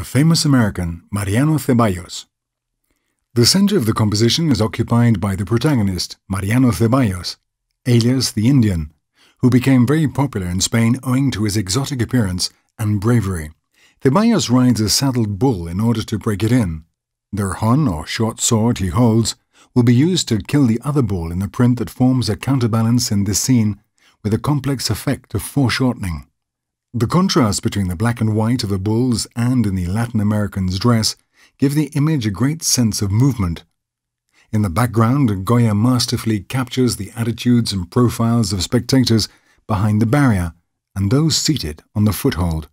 the famous American Mariano Ceballos. The center of the composition is occupied by the protagonist, Mariano Ceballos, alias the Indian, who became very popular in Spain owing to his exotic appearance and bravery. Ceballos rides a saddled bull in order to break it in. The rejón, or short sword he holds, will be used to kill the other bull in the print that forms a counterbalance in this scene with a complex effect of foreshortening. The contrast between the black and white of the bull's and in the Latin American's dress give the image a great sense of movement. In the background, Goya masterfully captures the attitudes and profiles of spectators behind the barrier and those seated on the foothold.